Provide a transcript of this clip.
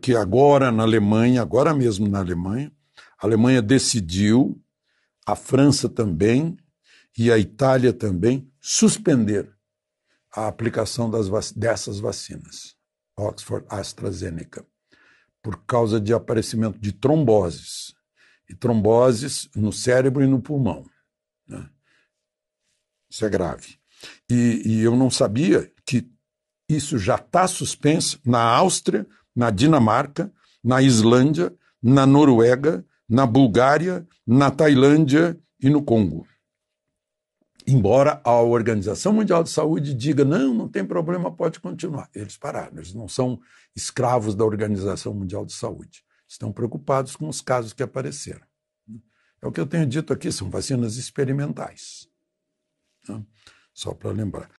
que agora na Alemanha, agora mesmo na Alemanha, a Alemanha decidiu, a França também e a Itália também suspender a aplicação das dessas vacinas, Oxford AstraZeneca, por causa de aparecimento de tromboses, e tromboses no cérebro e no pulmão. Né? Isso é grave. E, e eu não sabia, isso já está suspenso na Áustria, na Dinamarca, na Islândia, na Noruega, na Bulgária, na Tailândia e no Congo. Embora a Organização Mundial de Saúde diga não, não tem problema, pode continuar. Eles pararam, eles não são escravos da Organização Mundial de Saúde. Estão preocupados com os casos que apareceram. É o que eu tenho dito aqui, são vacinas experimentais. Né? Só para lembrar.